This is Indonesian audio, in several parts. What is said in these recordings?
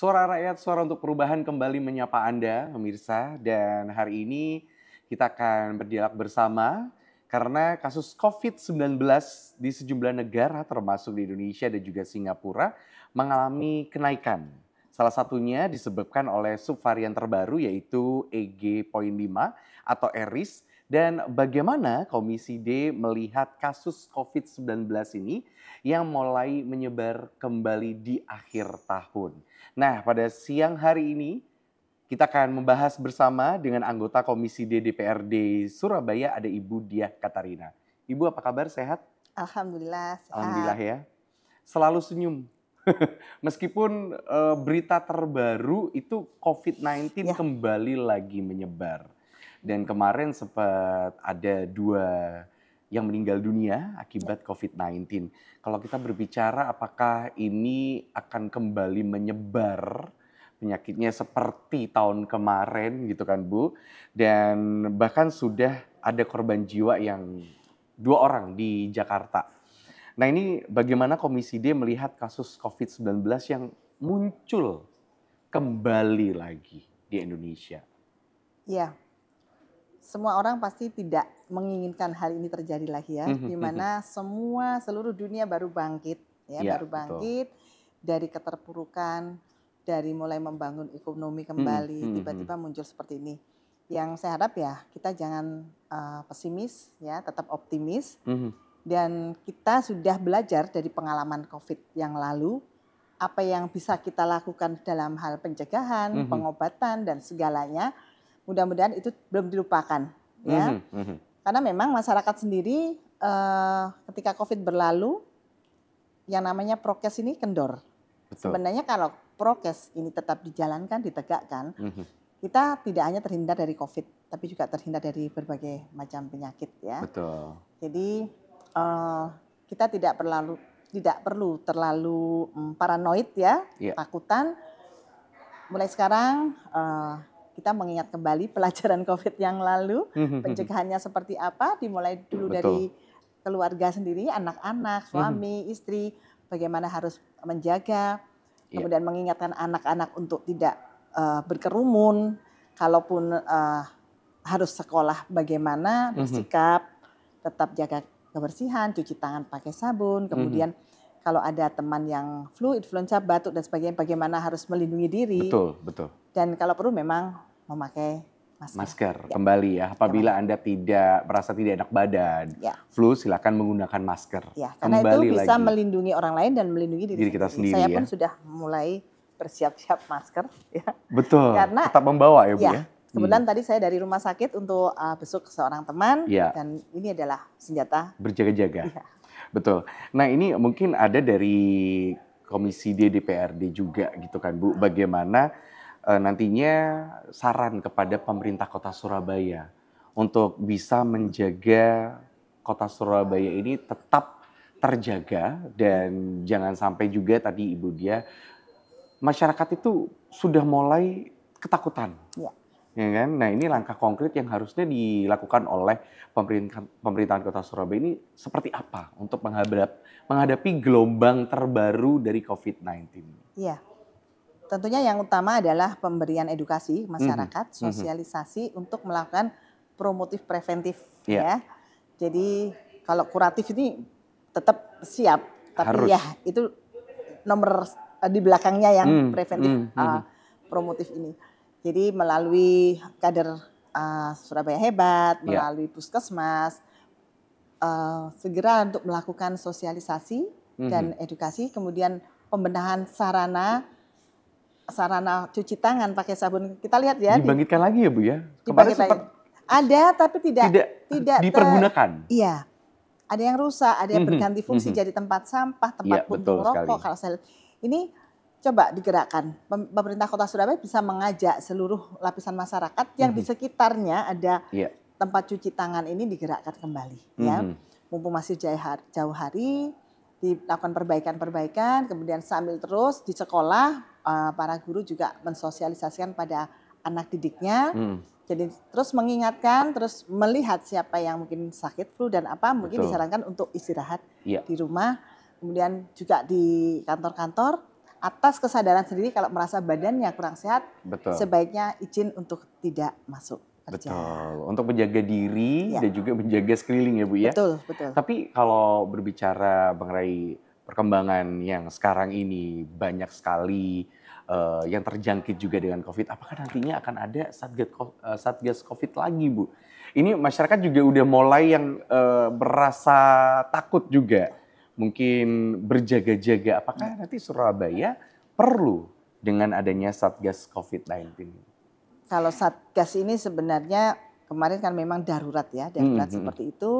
Suara Rakyat, Suara untuk Perubahan kembali menyapa Anda, pemirsa. Dan hari ini kita akan berdialog bersama karena kasus COVID-19 di sejumlah negara termasuk di Indonesia dan juga Singapura mengalami kenaikan. Salah satunya disebabkan oleh subvarian terbaru yaitu EG.5 atau ERIS dan bagaimana Komisi D melihat kasus COVID-19 ini yang mulai menyebar kembali di akhir tahun? Nah, pada siang hari ini kita akan membahas bersama dengan anggota Komisi D DPRD Surabaya ada Ibu Diah Katarina. Ibu apa kabar? Sehat? Alhamdulillah. Sehat. Alhamdulillah ya. Selalu senyum. Meskipun e, berita terbaru itu COVID-19 ya. kembali lagi menyebar. Dan kemarin sempat ada dua yang meninggal dunia akibat ya. COVID-19. Kalau kita berbicara apakah ini akan kembali menyebar penyakitnya seperti tahun kemarin gitu kan Bu. Dan bahkan sudah ada korban jiwa yang dua orang di Jakarta. Nah ini bagaimana Komisi D melihat kasus COVID-19 yang muncul kembali lagi di Indonesia? Ya, semua orang pasti tidak menginginkan hal ini terjadi lagi ya, mm di mhm. mana semua seluruh dunia baru bangkit ya, ya baru bangkit betul. dari keterpurukan, dari mulai membangun ekonomi mhm, kembali, mhm, tiba-tiba muncul seperti ini. Yang saya harap ya kita jangan uh, pesimis ya, tetap optimis. Dan kita sudah belajar dari pengalaman COVID yang lalu, apa yang bisa kita lakukan dalam hal pencegahan, pengobatan dan segalanya mudah-mudahan itu belum dilupakan ya. Mm -hmm. Karena memang masyarakat sendiri uh, ketika Covid berlalu yang namanya prokes ini kendor. Betul. Sebenarnya kalau prokes ini tetap dijalankan, ditegakkan, mm -hmm. kita tidak hanya terhindar dari Covid, tapi juga terhindar dari berbagai macam penyakit ya. Betul. Jadi uh, kita tidak perlu tidak perlu terlalu um, paranoid ya, yeah. takutan. Mulai sekarang uh, kita mengingat kembali pelajaran COVID yang lalu, mhm, mhm. pencegahannya seperti apa, dimulai dulu Betul. dari keluarga sendiri, anak-anak, mhm. suami, istri, bagaimana harus menjaga, iya. kemudian yeah. mengingatkan anak-anak untuk tidak uh, berkerumun, kalaupun uh, harus sekolah bagaimana bersikap, tetap jaga kebersihan, cuci tangan pakai sabun, kemudian kalau ada teman yang flu, influenza, batuk dan sebagainya, bagaimana harus melindungi diri. Betul, betul dan kalau perlu memang memakai masker. Masker ya. kembali ya apabila kembali. Anda tidak merasa tidak enak badan, ya. flu silakan menggunakan masker. Ya, karena kembali itu bisa lagi. melindungi orang lain dan melindungi diri, diri kita sendiri. Saya ya. pun sudah mulai bersiap-siap masker ya. Betul. Karena tetap membawa ya Bu ya. ya. Kebetulan hmm. tadi saya dari rumah sakit untuk uh, besok seorang teman ya. dan ini adalah senjata berjaga-jaga. Ya. Betul. Nah, ini mungkin ada dari Komisi D DPRD juga gitu kan Bu, bagaimana Eh, nantinya saran kepada pemerintah kota Surabaya untuk bisa menjaga kota Surabaya ini tetap terjaga dan jangan sampai juga tadi Ibu dia masyarakat itu sudah mulai ketakutan. Ya. Ya kan? Nah ini langkah konkret yang harusnya dilakukan oleh pemerintah, pemerintahan kota Surabaya ini seperti apa untuk menghadap, menghadapi gelombang terbaru dari COVID-19? Iya, Tentunya yang utama adalah pemberian edukasi mhm, masyarakat, mm -hmm. sosialisasi untuk melakukan promotif preventif yeah. ya. Jadi kalau kuratif ini tetap siap, tapi Harus. ya itu nomor eh, di belakangnya yang mm, preventif mm, mm. Uh, promotif ini. Jadi melalui kader uh, Surabaya hebat, yeah. melalui puskesmas, uh, segera untuk melakukan sosialisasi mm -hmm. dan hmm. edukasi, kemudian pembenahan sarana sarana cuci tangan pakai sabun. Kita lihat ya. Dibangkitkan di, lagi ya Bu ya. Kemarin sempat ada tapi tidak tidak, tidak dipergunakan. Ter, iya. Ada yang rusak, ada yang mhm, berganti fungsi mm -hmm. jadi tempat sampah, tempat ya, puntung rokok kalau saya lihat. Ini coba digerakkan. Pemerintah Kota Surabaya bisa mengajak seluruh lapisan masyarakat yang mm -hmm. di mhm. sekitarnya ada yeah. tempat cuci tangan ini digerakkan kembali. Mm -hmm. ya. Mhm. Mumpung masih jauh hari, dilakukan perbaikan-perbaikan, kemudian sambil terus di sekolah Eh, para guru juga mensosialisasikan pada anak didiknya. Hmm. Jadi terus mengingatkan, terus melihat siapa yang mungkin sakit flu dan apa mungkin Betul. disarankan untuk istirahat ya. di rumah, kemudian juga di kantor-kantor atas kesadaran sendiri kalau merasa badannya kurang sehat, Betul. sebaiknya izin untuk tidak masuk. Kerja. Betul. Untuk menjaga diri ya. dan juga menjaga sekeliling ya Bu ya. Betul, betul. Tapi kalau berbicara Bang Rai perkembangan yang sekarang ini banyak sekali uh, yang terjangkit juga dengan COVID. Apakah nantinya akan ada satgas eh, COVID lagi, Bu? Ini masyarakat juga udah mulai yang uh, eh, berasa takut juga, mungkin berjaga-jaga. Apakah hmm. nanti Surabaya perlu dengan adanya satgas COVID-19? Kalau satgas ini sebenarnya kemarin kan memang darurat ya, darurat mm -hmm. seperti itu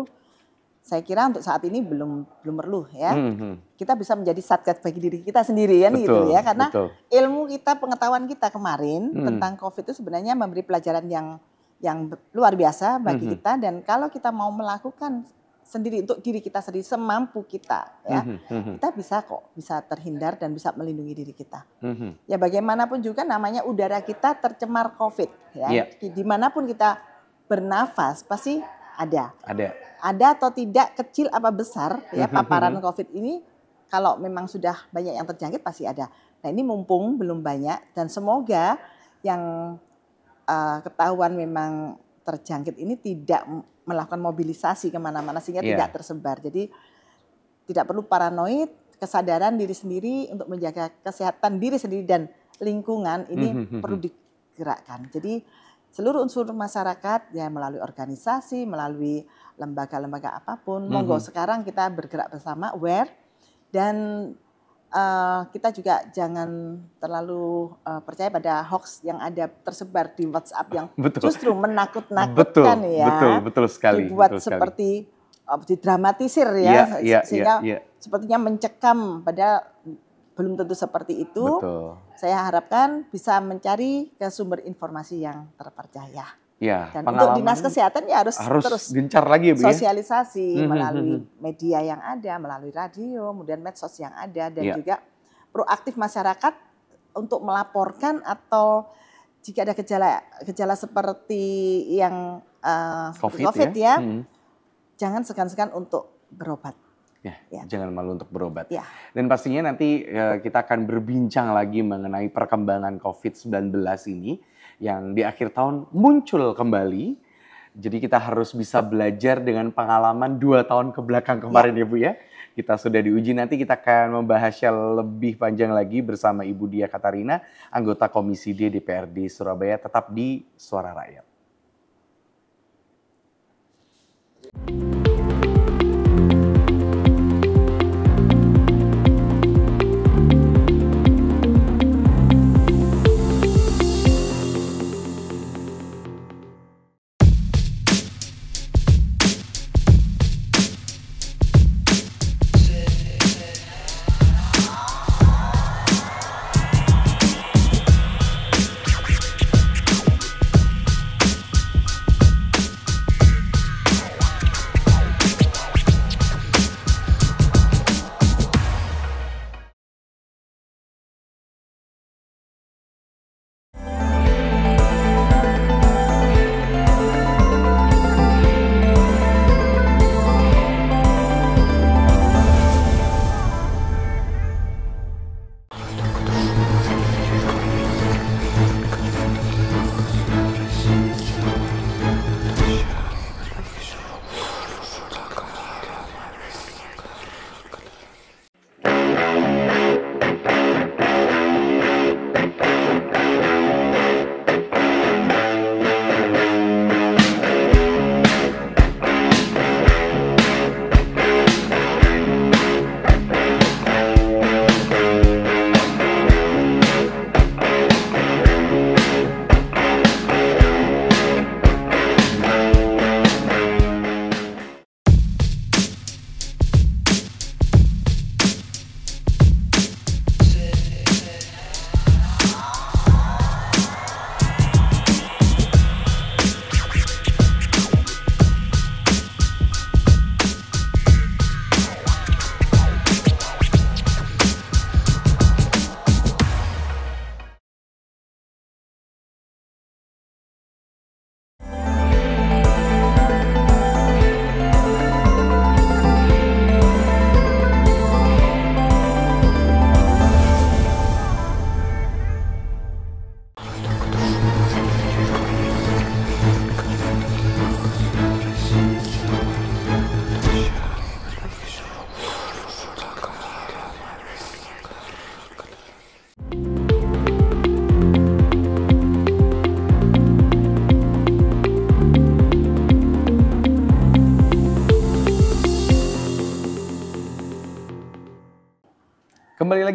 saya kira untuk saat ini belum belum perlu ya. Mm -hmm. Kita bisa menjadi satgas bagi diri kita sendiri ya betul, gitu ya karena betul. ilmu kita pengetahuan kita kemarin mm. tentang Covid itu sebenarnya memberi pelajaran yang yang luar biasa bagi hmm, -hmm. kita dan kalau kita mau melakukan sendiri untuk diri kita sendiri semampu kita ya. Mm -hmm. Kita bisa kok bisa terhindar dan bisa melindungi diri kita. -hmm. hmm. Ya bagaimanapun juga namanya udara kita tercemar Covid ya. Yeah. Dimanapun kita bernafas pasti ada. Ada. Ada atau tidak kecil apa besar ya mhm, paparan mhm. COVID ini kalau memang sudah banyak yang terjangkit pasti ada. Nah ini mumpung belum banyak dan semoga yang uh, ketahuan memang terjangkit ini tidak melakukan mobilisasi kemana-mana sehingga yeah. tidak tersebar. Jadi tidak perlu paranoid, kesadaran diri sendiri untuk menjaga kesehatan diri sendiri dan lingkungan ini mhm, perlu digerakkan. Jadi seluruh unsur masyarakat ya melalui organisasi, melalui lembaga-lembaga apapun. Mm-hmm. Monggo sekarang kita bergerak bersama where dan uh, kita juga jangan terlalu uh, percaya pada hoax yang ada tersebar di WhatsApp yang betul. justru menakut-nakutkan ya. Betul, betul sekali. Dibuat betul seperti sekali. Eh, didramatisir ya, ya, ya sehingga ya, ya. sepertinya mencekam pada belum tentu seperti itu. Betul. Saya harapkan bisa mencari ke sumber informasi yang terpercaya. Ya, Dan untuk dinas kesehatan ya harus, harus terus gencar lagi ya, Bu, ya? sosialisasi hmm, melalui mhm, mhm. media yang ada, melalui radio, kemudian medsos yang ada dan ya. juga proaktif masyarakat untuk melaporkan atau jika ada gejala gejala seperti yang uh, COVID, COVID ya, ya hmm. jangan segan-segan untuk berobat. Ya, ya. Jangan malu untuk berobat. Ya. Dan pastinya nanti uh, kita akan berbincang lagi mengenai perkembangan COVID-19 ini yang di akhir tahun muncul kembali. Jadi kita harus bisa belajar dengan pengalaman dua tahun ke belakang ya. kemarin ya. ya Bu ya. Kita sudah diuji nanti kita akan membahasnya lebih panjang lagi bersama Ibu Dia Katarina, anggota Komisi D DPRD Surabaya tetap di Suara Rakyat.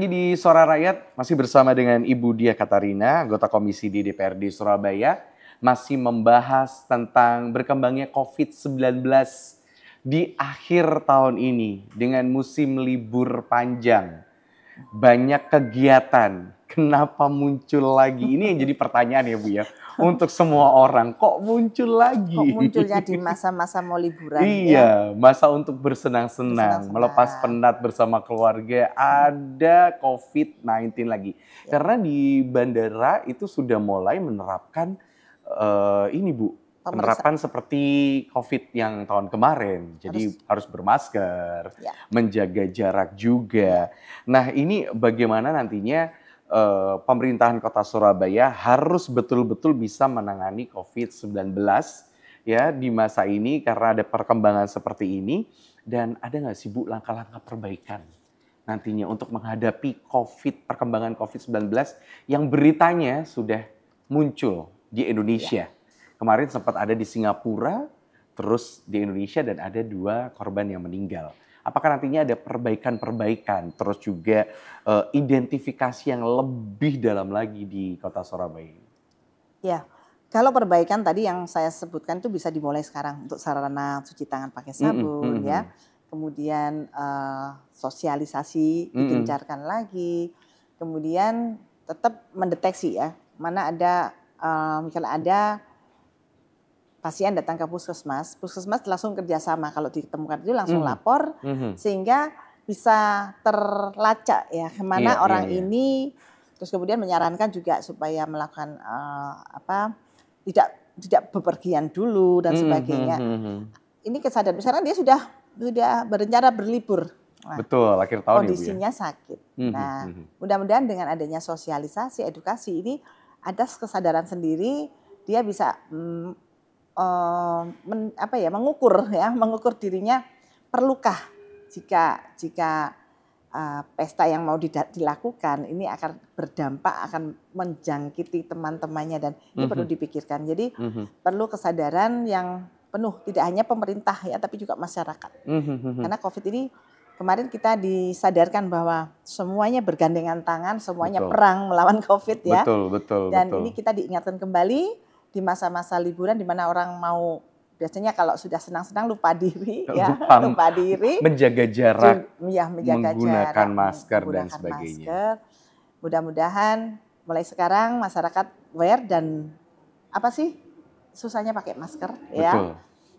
lagi di Suara Rakyat masih bersama dengan Ibu Dia Katarina, anggota komisi di DPRD Surabaya, masih membahas tentang berkembangnya COVID-19 di akhir tahun ini dengan musim libur panjang. Banyak kegiatan, kenapa muncul lagi? Ini yang jadi pertanyaan ya Bu ya. untuk semua orang. Kok muncul lagi? Kok munculnya di masa-masa mau liburan ya? Iya, ya? masa untuk bersenang-senang, melepas penat bersama keluarga. Hmm. Ada COVID-19 lagi. Ya. Karena di bandara itu sudah mulai menerapkan uh, ini Bu, penerapan seperti COVID yang tahun kemarin. Jadi harus, harus bermasker, ya. menjaga jarak juga. Ya. Nah ini bagaimana nantinya Eh, pemerintahan Kota Surabaya harus betul-betul bisa menangani COVID-19 ya di masa ini karena ada perkembangan seperti ini dan ada nggak sih Bu langkah-langkah perbaikan nantinya untuk menghadapi COVID perkembangan COVID-19 yang beritanya sudah muncul di Indonesia. Ya. Kemarin sempat ada di Singapura, terus di Indonesia dan ada dua korban yang meninggal apakah nantinya ada perbaikan-perbaikan terus juga uh, identifikasi yang lebih dalam lagi di kota Surabaya ini? Ya, kalau perbaikan tadi yang saya sebutkan itu bisa dimulai sekarang untuk sarana cuci tangan pakai sabun mm -hmm. ya, kemudian uh, sosialisasi mm -hmm. digencarkan lagi, kemudian tetap mendeteksi ya mana ada uh, misalnya ada pasien datang ke puskesmas, puskesmas langsung kerjasama kalau ditemukan itu langsung mm. lapor mm-hmm. sehingga bisa terlacak ya kemana iya, iya orang iya, iya. ini. Terus kemudian menyarankan juga supaya melakukan uh, apa tidak tidak bepergian dulu dan hmm, sebagainya. Mm-hmm. Ini kesadaran misalkan dia sudah sudah berencana berlibur. Nah, Betul, akhir tahun ya, ya? kondisinya ya, sakit. Nah, mudah-mudahan dengan adanya sosialisasi, edukasi ini ada kesadaran sendiri dia bisa mm, Eh, men, apa ya mengukur ya mengukur dirinya perlukah jika jika uh, pesta yang mau dilakukan ini akan berdampak akan menjangkiti teman-temannya dan ini mm -hmm. perlu mhm. dipikirkan jadi mm -hmm. perlu kesadaran yang penuh tidak hanya pemerintah ya tapi juga masyarakat mm -hmm. karena covid ini kemarin kita disadarkan bahwa semuanya bergandengan tangan, semuanya betul. perang melawan COVID ya. Betul, betul. Dan betul. ini kita diingatkan kembali di masa-masa liburan di mana orang mau biasanya kalau sudah senang-senang lupa diri ya lupa, diri menjaga jarak ya, menjaga menggunakan jarak, masker menggunakan dan sebagainya mudah-mudahan mulai sekarang masyarakat wear dan apa sih susahnya pakai masker ya. Betul. ya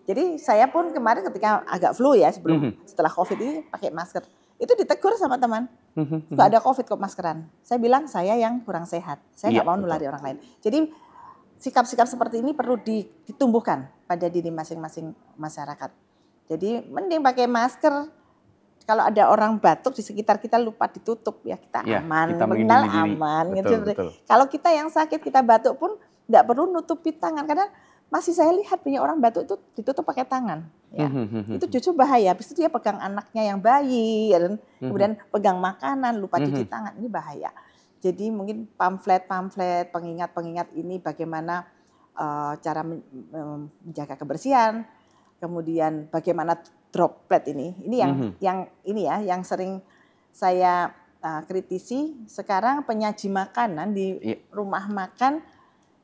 jadi saya pun kemarin ketika agak flu ya sebelum mm -hmm. setelah covid ini pakai masker itu ditegur sama teman nggak mhm, mhm. ada covid kok maskeran saya bilang saya yang kurang sehat saya iya, nggak ya, mau nulari orang lain jadi sikap-sikap seperti ini perlu ditumbuhkan pada diri masing-masing masyarakat. Jadi mending pakai masker. Kalau ada orang batuk di sekitar kita lupa ditutup ya kita ya, aman, kita mengenal aman. Betul, gitu. betul. Kalau kita yang sakit kita batuk pun nggak perlu nutupi tangan karena masih saya lihat punya orang batuk itu ditutup pakai tangan ya hmm, hmm, hmm, itu justru bahaya habis itu dia pegang anaknya yang bayi dan ya kemudian pegang makanan lupa cuci tangan ini bahaya jadi mungkin pamflet-pamflet, pengingat-pengingat ini bagaimana uh, cara menjaga kebersihan, kemudian bagaimana droplet ini. Ini yang mm -hmm. yang ini ya, yang sering saya uh, kritisi sekarang penyaji makanan di yeah. rumah makan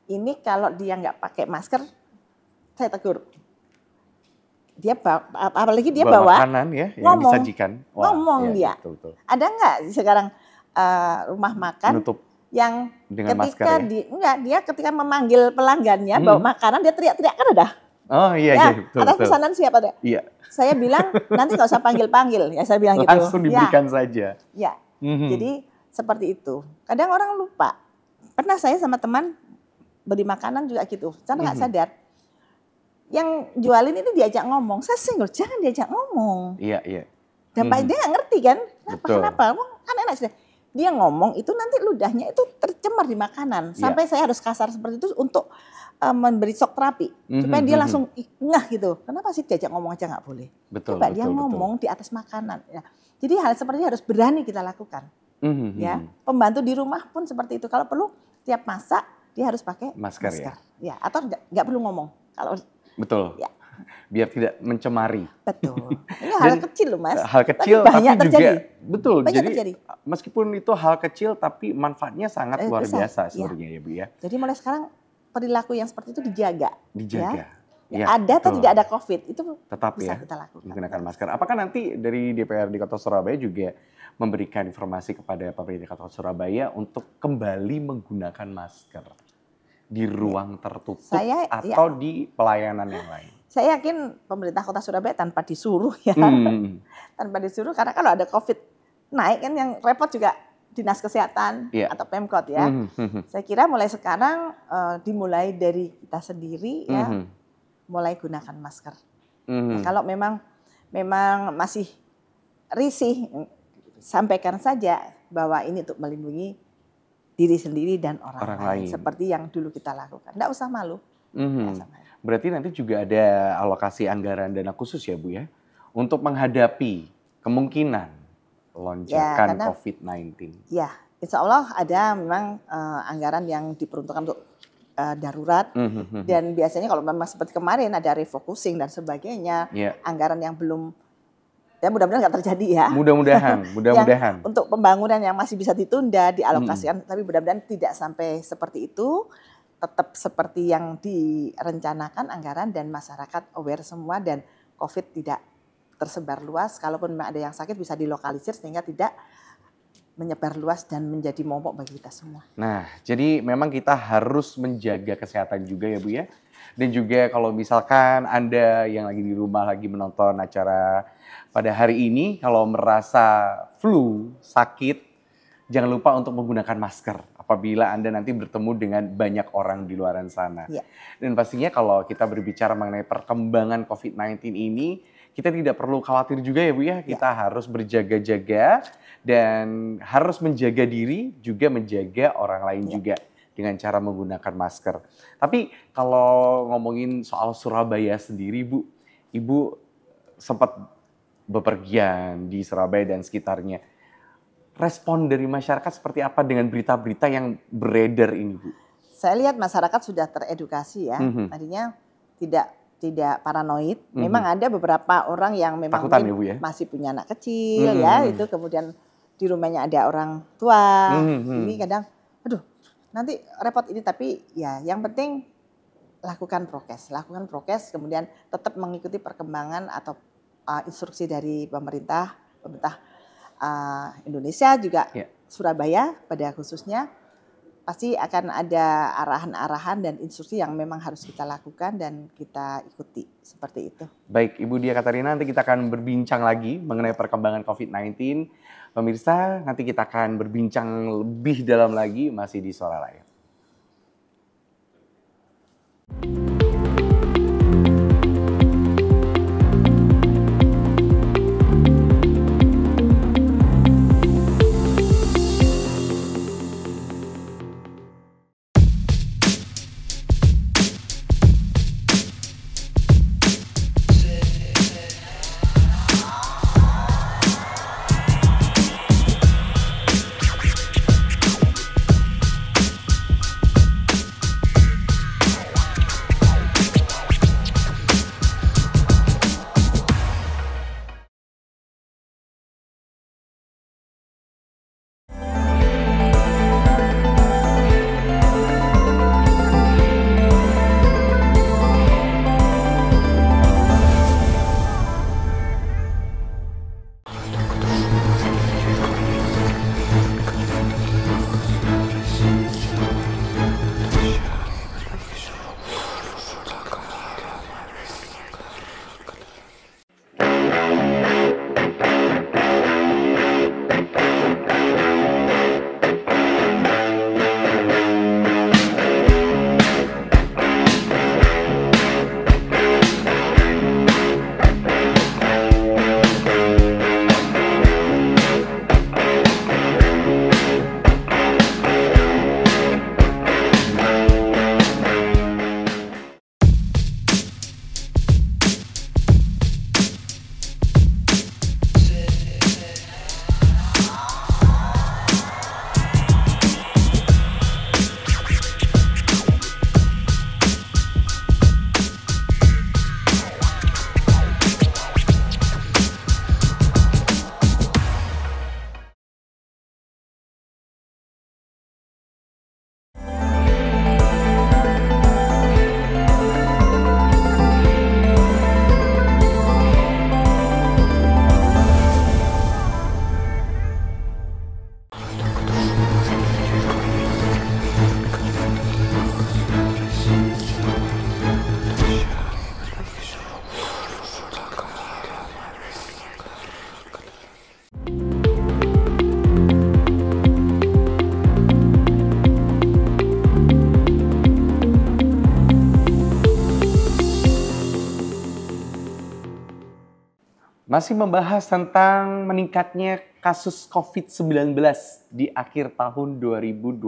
ini kalau dia nggak pakai masker saya tegur dia apalagi dia bawa, bawa makanan ya yang ngomong, disajikan Wah, ngomong ya, dia betul, betul. ada nggak sekarang Eh, rumah makan Menutup yang dengan ketika ya? di enggak dia ketika memanggil pelanggannya hmm. bawa makanan dia teriak-teriak kan ada. Oh iya ya, iya betul. Atas pesanan siapa ada? Iya. Saya bilang nanti nggak usah panggil-panggil ya saya bilang Langsung gitu. Langsung ya. diberikan ya. saja. Ya. Mm-hmm. Jadi seperti itu. Kadang orang lupa. Pernah saya sama teman beli makanan juga gitu. Saya nggak mm-hmm. sadar yang jualin itu diajak ngomong. Saya single, jangan diajak ngomong. Iya, iya. mm hmm. dia nggak ngerti kan? Kenapa? Betul. Kenapa? Kan enak sih dia ngomong itu nanti ludahnya itu tercemar di makanan yeah. sampai saya harus kasar seperti itu untuk uh, memberi shock terapi mm-hmm, supaya dia mhm. langsung ngah gitu kenapa sih diajak ngomong aja nggak boleh betul, coba betul, dia betul. ngomong di atas makanan ya. jadi hal seperti ini harus berani kita lakukan mm-hmm. ya mhm. pembantu di rumah pun seperti itu kalau perlu tiap masak dia harus pakai masker, ya. masker. ya, ya atau nggak perlu ngomong kalau betul ya biar tidak mencemari. Betul. Ini hal kecil loh mas. Eh, hal kecil tapi, banyak tapi terjadi. betul. Banyak jadi terjadi. meskipun itu hal kecil tapi manfaatnya sangat eh, luar besar. biasa iya. sebenarnya ya. ya bu ya. Jadi mulai sekarang perilaku yang seperti itu dijaga. Ya. Dijaga. Ya? Ya, ada atau tidak ada COVID itu tetap bisa ya, kita lakukan. Menggunakan masker. Apakah nanti dari dpr di Kota Surabaya juga memberikan informasi kepada pemerintah Kota Surabaya untuk kembali menggunakan masker di iya. ruang tertutup Saya, iya. atau ya. di pelayanan yang lain? saya yakin pemerintah kota Surabaya tanpa disuruh ya, hmm. tanpa disuruh karena kalau ada COVID naik kan yang repot juga dinas kesehatan yeah. atau pemkot ya. Hmm, hmm, -hmm. Saya kira mulai sekarang uh, dimulai dari kita sendiri ya, -hmm. hmm. mulai gunakan masker. -hmm. nah, kalau memang memang masih risih, sampaikan saja bahwa ini untuk melindungi diri sendiri dan orang, orang lain. lain seperti yang dulu kita lakukan. Tidak usah malu. -hmm. Ya, usah malu. Berarti nanti juga ada alokasi anggaran dana khusus ya Bu ya untuk menghadapi kemungkinan lonjakan ya, COVID-19. Ya, Insya Allah ada memang uh, anggaran yang diperuntukkan untuk uh, darurat mm -hmm. dan biasanya kalau memang seperti kemarin ada refocusing dan sebagainya, yeah. anggaran yang belum ya mudah-mudahan nggak terjadi ya. Mudah-mudahan, mudah-mudahan. untuk pembangunan yang masih bisa ditunda dialokasikan, mm -hmm. tapi mudah-mudahan tidak sampai seperti itu tetap seperti yang direncanakan anggaran dan masyarakat aware semua dan COVID tidak tersebar luas. Kalaupun memang ada yang sakit bisa dilokalisir sehingga tidak menyebar luas dan menjadi momok bagi kita semua. Nah, jadi memang kita harus menjaga kesehatan juga ya Bu ya. Dan juga kalau misalkan Anda yang lagi di rumah lagi menonton acara pada hari ini, kalau merasa flu, sakit, jangan lupa untuk menggunakan masker apabila Anda nanti bertemu dengan banyak orang di luar sana. Ya. Dan pastinya kalau kita berbicara mengenai perkembangan COVID-19 ini, kita tidak perlu khawatir juga ya Bu ya, ya. kita ya. harus berjaga-jaga dan harus menjaga diri juga menjaga orang lain ya. juga dengan cara menggunakan masker. Tapi kalau ngomongin soal Surabaya sendiri Bu, Ibu sempat bepergian di Surabaya dan sekitarnya respon dari masyarakat seperti apa dengan berita-berita yang beredar ini, Bu? Saya lihat masyarakat sudah teredukasi ya. Mm -hmm. Tadinya tidak tidak paranoid. Mm -hmm. Memang ada beberapa orang yang memang ya, Bu, ya? masih punya anak kecil mm -hmm. ya, itu kemudian di rumahnya ada orang tua. Mm -hmm. Ini kadang aduh, nanti repot ini tapi ya yang penting lakukan prokes, lakukan prokes, kemudian tetap mengikuti perkembangan atau uh, instruksi dari pemerintah, pemerintah Eh, Indonesia juga yeah. Surabaya pada khususnya pasti akan ada arahan-arahan dan instruksi yang memang harus kita lakukan dan kita ikuti seperti itu. Baik, Ibu Dia Katarina nanti kita akan berbincang lagi mengenai perkembangan COVID-19. Pemirsa, nanti kita akan berbincang lebih dalam lagi masih di Suara Rakyat. thank you Masih membahas tentang meningkatnya kasus COVID-19 di akhir tahun 2023.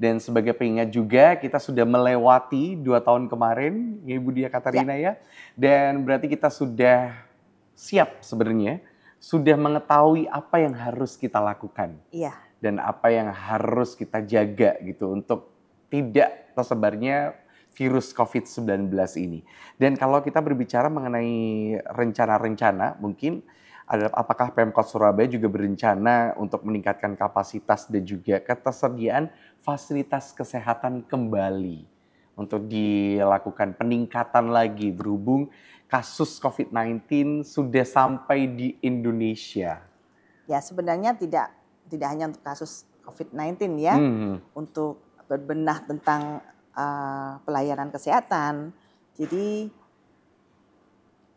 Dan sebagai pengingat juga kita sudah melewati dua tahun kemarin, ya, Ibu Dia Katarina ya. ya. Dan berarti kita sudah siap sebenarnya, sudah mengetahui apa yang harus kita lakukan. Iya. Dan apa yang harus kita jaga gitu untuk tidak tersebarnya virus COVID-19 ini. Dan kalau kita berbicara mengenai rencana-rencana, mungkin adalah apakah Pemkot Surabaya juga berencana untuk meningkatkan kapasitas dan juga ketersediaan fasilitas kesehatan kembali untuk dilakukan peningkatan lagi berhubung kasus COVID-19 sudah sampai di Indonesia. Ya sebenarnya tidak tidak hanya untuk kasus COVID-19 ya, hmm. untuk berbenah tentang Eh, pelayanan kesehatan. Jadi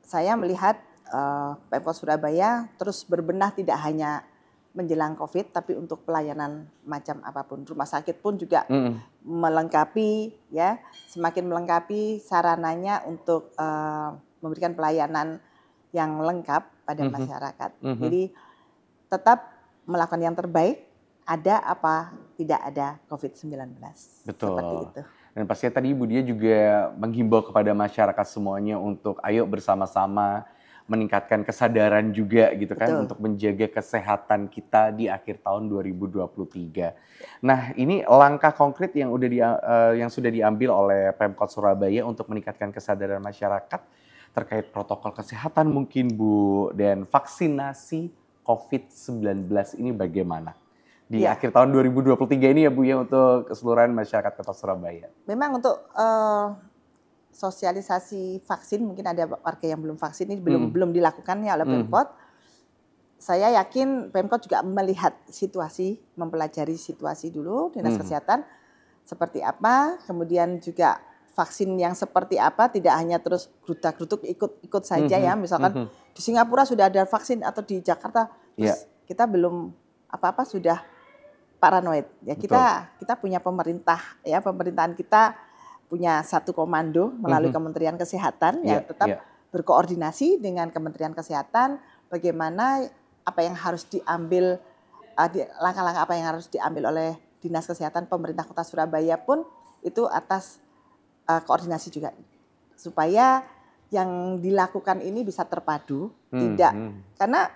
saya melihat uh, Pemkot Surabaya terus berbenah tidak hanya menjelang COVID, tapi untuk pelayanan macam apapun, rumah sakit pun juga mm. melengkapi, ya, semakin melengkapi sarananya untuk uh, memberikan pelayanan yang lengkap pada mm -hmm. masyarakat. Mm -hmm. Jadi tetap melakukan yang terbaik, ada apa tidak ada COVID-19. Betul. Seperti itu. Dan pastinya tadi Ibu Dia juga menghimbau kepada masyarakat semuanya untuk ayo bersama-sama meningkatkan kesadaran juga gitu kan Betul. untuk menjaga kesehatan kita di akhir tahun 2023. Nah, ini langkah konkret yang udah di, uh, eh, yang sudah diambil oleh Pemkot Surabaya untuk meningkatkan kesadaran masyarakat terkait protokol kesehatan mungkin Bu dan vaksinasi COVID-19 ini bagaimana? di ya. akhir tahun 2023 ini ya Bu ya untuk keseluruhan masyarakat Kota Surabaya. Memang untuk uh, sosialisasi vaksin mungkin ada warga yang belum vaksin ini belum hmm. belum ya oleh hmm. Pemkot. Hmm. Saya yakin Pemkot juga melihat situasi, mempelajari situasi dulu Dinas hmm. Kesehatan seperti apa, kemudian juga vaksin yang seperti apa tidak hanya terus grutak-grutuk ikut-ikut saja -hmm. ya hmm. misalkan hmm, -hmm. di Singapura sudah ada vaksin atau di Jakarta yeah. Iya. kita belum apa-apa sudah paranoid. Ya kita Betul. kita punya pemerintah ya pemerintahan kita punya satu komando melalui mm -hmm. Kementerian Kesehatan yeah, yang iya, tetap yeah. berkoordinasi dengan Kementerian Kesehatan bagaimana apa yang harus diambil eh, langkah-langkah apa yang harus diambil oleh Dinas Kesehatan pemerintah Kota Surabaya pun itu atas uh, koordinasi juga supaya yang dilakukan ini bisa terpadu hmm, tidak hmm. karena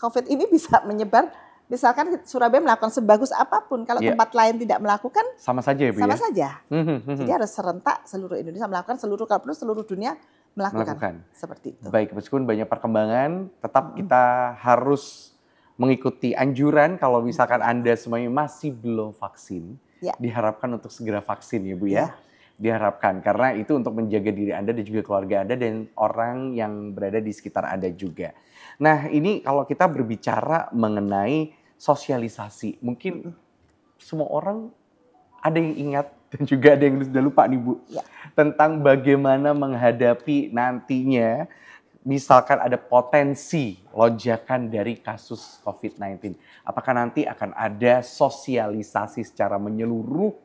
COVID ini bisa menyebar misalkan Surabaya melakukan sebagus apapun, kalau yeah. tempat lain tidak melakukan, sama saja ya Bu. Sama ya? saja. Hmm, hmm, hmm, Jadi harus serentak seluruh Indonesia melakukan, seluruh kalau perlu seluruh dunia melakukan. melakukan. Seperti itu. Baik, meskipun banyak perkembangan, tetap hmm. kita harus mengikuti anjuran kalau misalkan Anda semuanya masih belum vaksin, yeah. diharapkan untuk segera vaksin ya Bu ya. ya diharapkan karena itu untuk menjaga diri Anda dan juga keluarga Anda dan orang yang berada di sekitar Anda juga. Nah, ini kalau kita berbicara mengenai sosialisasi, mungkin semua orang ada yang ingat dan juga ada yang sudah lupa nih Bu ya. tentang bagaimana menghadapi nantinya misalkan ada potensi lonjakan dari kasus COVID-19. Apakah nanti akan ada sosialisasi secara menyeluruh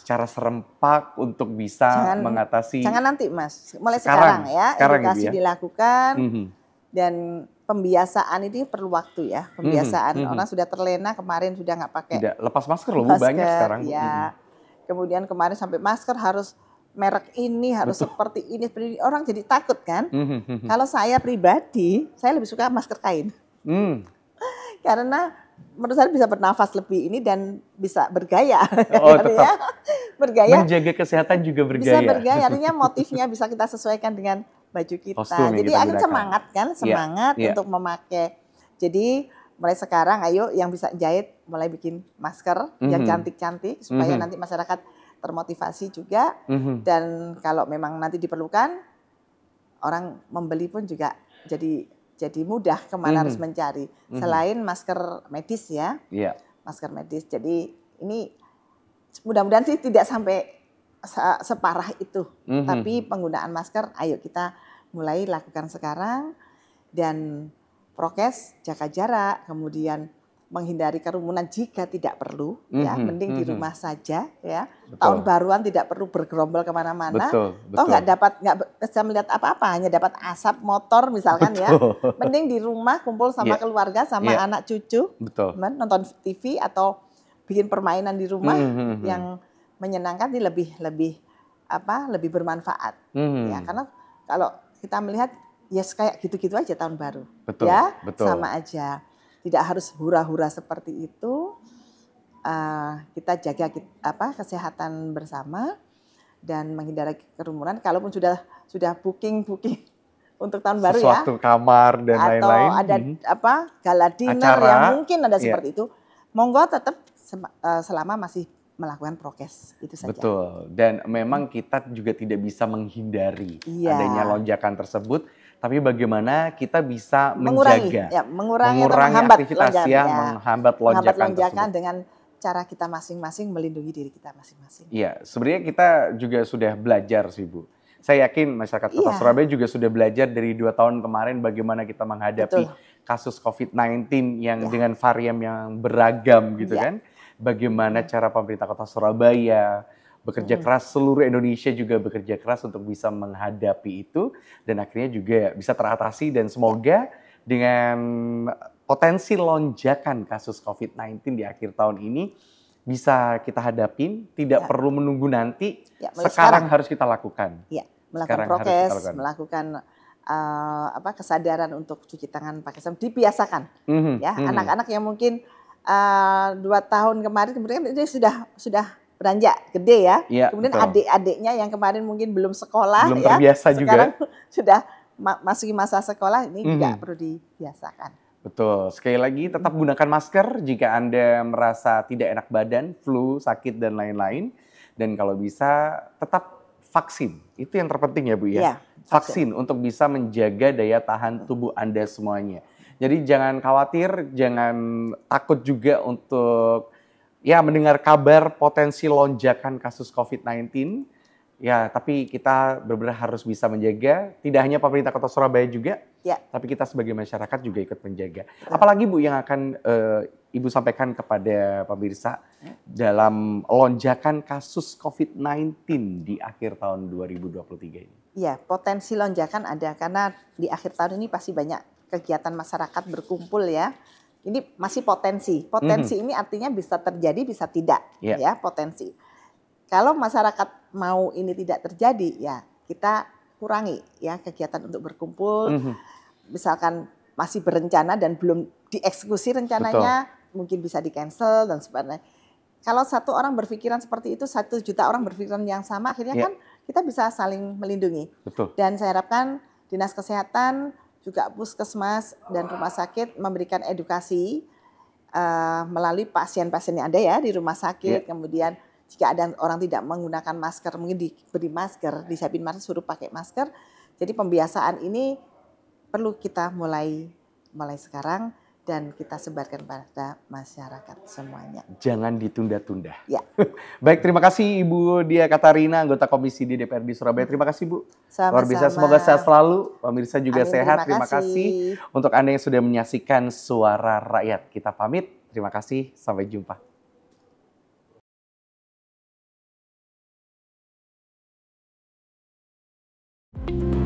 secara serempak untuk bisa jangan, mengatasi. Jangan nanti mas, mulai sekarang, sekarang ya sekarang gitu edukasi ya. dilakukan mm -hmm. dan pembiasaan ini perlu waktu ya mhm, pembiasaan mm -hmm. orang sudah terlena kemarin sudah nggak pakai. Tidak lepas masker loh masker, banyak sekarang. Ya. Mm -hmm. Kemudian kemarin sampai masker harus merek ini harus Betul. seperti ini orang jadi takut kan. Mm -hmm. Kalau saya pribadi saya lebih suka masker kain mm. karena menurut saya bisa bernafas lebih ini dan bisa bergaya. Oh, tetap. ya. Bergaya. Menjaga kesehatan juga bergaya. Bisa bergaya, artinya motifnya bisa kita sesuaikan dengan baju kita. Kostum Jadi kita akhirnya semangat kan, iya, semangat yeah. untuk yeah. memakai. Jadi mulai sekarang ayo yang bisa jahit mulai bikin masker mm -hmm. yang mhm. cantik-cantik supaya mm -hmm. nanti masyarakat termotivasi juga mm -hmm. dan kalau memang nanti diperlukan orang membeli pun juga jadi jadi mudah kemana hmm. harus mhm. mencari. Hmm. Selain masker medis ya, yeah. masker medis. Jadi ini mudah-mudahan sih tidak sampai separah itu. Hmm. Tapi penggunaan masker, ayo kita mulai lakukan sekarang dan prokes, jaga jarak, kemudian menghindari kerumunan jika tidak perlu mm-hmm, ya mhm, mending mm-hmm. di mhm. rumah saja ya betul. tahun baruan tidak perlu bergerombol kemana-mana betul, toh nggak dapat nggak bisa melihat apa-apa hanya dapat asap motor misalkan ya. betul. ya mending di rumah kumpul sama yeah. keluarga sama yeah. anak cucu betul. nonton TV atau bikin permainan di rumah mm-hmm. yang menyenangkan di lebih lebih apa lebih bermanfaat mm-hmm. ya karena kalau kita melihat ya yes, kayak gitu-gitu aja tahun baru betul, ya betul. sama aja tidak harus hura-hura seperti itu. Uh, kita jaga apa kesehatan bersama dan menghindari kerumunan. Kalaupun sudah sudah booking booking untuk tahun Sesuatu baru ya. Sesuatu kamar dan lain-lain. Atau lain -lain. ada hmm. apa gala dinner yang mungkin ada iya. seperti yeah. itu. Monggo tetap eh, selama masih melakukan prokes itu saja. Betul. Dan memang kita juga tidak bisa menghindari yeah. adanya lonjakan tersebut tapi bagaimana kita bisa mengurangi, menjaga, ya, mengurangi, mengurangi menghambat aktivitas lonjakan, ya, menghambat lonjakan, menghambat lonjakan dengan cara kita masing-masing melindungi diri kita masing-masing. Iya, sebenarnya kita juga sudah belajar sih Bu. Saya yakin masyarakat Kota iya. Surabaya juga sudah belajar dari dua tahun kemarin bagaimana kita menghadapi Betul. kasus COVID-19 yang ya. dengan varian yang beragam gitu ya. kan. Bagaimana cara pemerintah Kota Surabaya bekerja keras seluruh Indonesia juga bekerja keras untuk bisa menghadapi itu dan akhirnya juga bisa teratasi dan semoga dengan potensi lonjakan kasus COVID-19 di akhir tahun ini bisa kita hadapin, tidak ya. perlu menunggu nanti. Ya, sekarang, sekarang harus kita lakukan. Ya, melakukan sekarang prokes, lakukan. melakukan uh, apa kesadaran untuk cuci tangan pakai sabun dibiasakan. Mm -hmm. Ya, mhm. anak-anak mm -hmm. yang mungkin uh, dua tahun kemarin kemudian ini sudah sudah Beranjak gede ya. ya Kemudian adik-adiknya yang kemarin mungkin belum sekolah belum ya. terbiasa sekarang juga. sudah ma masuki masa sekolah ini mm -hmm. juga perlu dibiasakan. Betul. Sekali lagi tetap hmm. gunakan masker jika Anda merasa tidak enak badan, flu, sakit dan lain-lain dan kalau bisa tetap vaksin. Itu yang terpenting ya Bu ya. ya vaksin. vaksin untuk bisa menjaga daya tahan hmm. tubuh Anda semuanya. Jadi jangan khawatir, jangan takut juga untuk ya mendengar kabar potensi lonjakan kasus COVID-19. Ya, tapi kita benar-benar harus bisa menjaga. Tidak hanya pemerintah kota Surabaya juga, ya. tapi kita sebagai masyarakat juga ikut menjaga. Apalagi Bu yang akan uh, Ibu sampaikan kepada pemirsa dalam lonjakan kasus COVID-19 di akhir tahun 2023 ini. Ya, potensi lonjakan ada karena di akhir tahun ini pasti banyak kegiatan masyarakat berkumpul ya ini masih potensi. Potensi mm -hmm. ini artinya bisa terjadi, bisa tidak, yeah. ya potensi. Kalau masyarakat mau ini tidak terjadi, ya kita kurangi ya kegiatan untuk berkumpul. Mm -hmm. Misalkan masih berencana dan belum dieksekusi rencananya, Betul. mungkin bisa di cancel dan sebagainya. Kalau satu orang berpikiran seperti itu, satu juta orang berpikiran yang sama, akhirnya yeah. kan kita bisa saling melindungi. Betul. Dan saya harapkan dinas kesehatan juga puskesmas dan rumah sakit memberikan edukasi uh, melalui pasien-pasien yang ada ya di rumah sakit. Yeah. Kemudian jika ada orang tidak menggunakan masker, mungkin diberi masker, disiapin masker, suruh pakai masker. Jadi pembiasaan ini perlu kita mulai mulai sekarang dan kita sebarkan pada masyarakat semuanya. Jangan ditunda-tunda. Ya. Baik, terima kasih Ibu Dia Katarina, anggota Komisi di DPRD Surabaya. Terima kasih Bu. Sama-sama. Luar biasa, semoga sehat selalu. Pemirsa juga Amin, sehat. Terima, terima kasih. kasih. Untuk Anda yang sudah menyaksikan Suara Rakyat, kita pamit. Terima kasih, sampai jumpa. thank you